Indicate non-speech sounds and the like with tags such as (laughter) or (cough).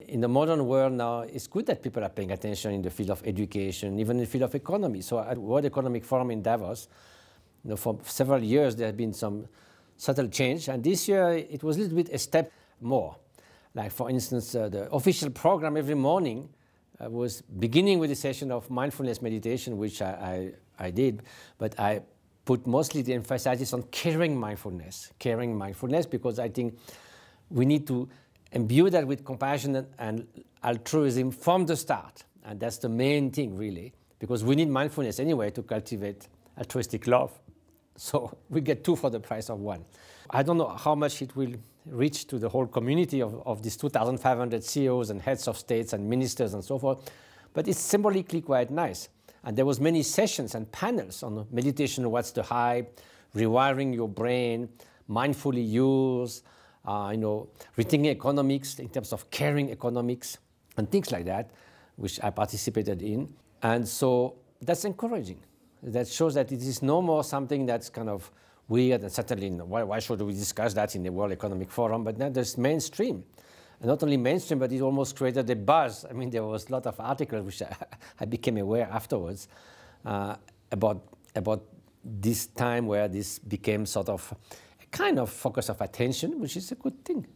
In the modern world now, it's good that people are paying attention in the field of education, even in the field of economy. So at World Economic Forum in Davos, you know, for several years there have been some subtle change, and this year it was a little bit a step more. Like for instance, uh, the official program every morning uh, was beginning with a session of mindfulness meditation, which I, I, I did, but I put mostly the emphasis on caring mindfulness, caring mindfulness, because I think we need to imbue that with compassion and altruism from the start. And that's the main thing, really, because we need mindfulness anyway to cultivate altruistic love. (laughs) So we get two for the price of one. I don't know how much it will reach to the whole community of, of these 2,500 CEOs and heads of states and ministers and so forth, but it's symbolically quite nice. And there was many sessions and panels on meditation, what's the hype, rewiring your brain, mindfully use, uh, you know, rethinking economics in terms of caring economics and things like that, which I participated in. And so that's encouraging. That shows that it is no more something that's kind of weird and certainly why, why should we discuss that in the World Economic Forum, but now there's mainstream. And not only mainstream, but it almost created a buzz. I mean, there was a lot of articles, which (laughs) I, I became aware afterwards, uh, about, about this time where this became sort of kind of focus of attention, which is a good thing.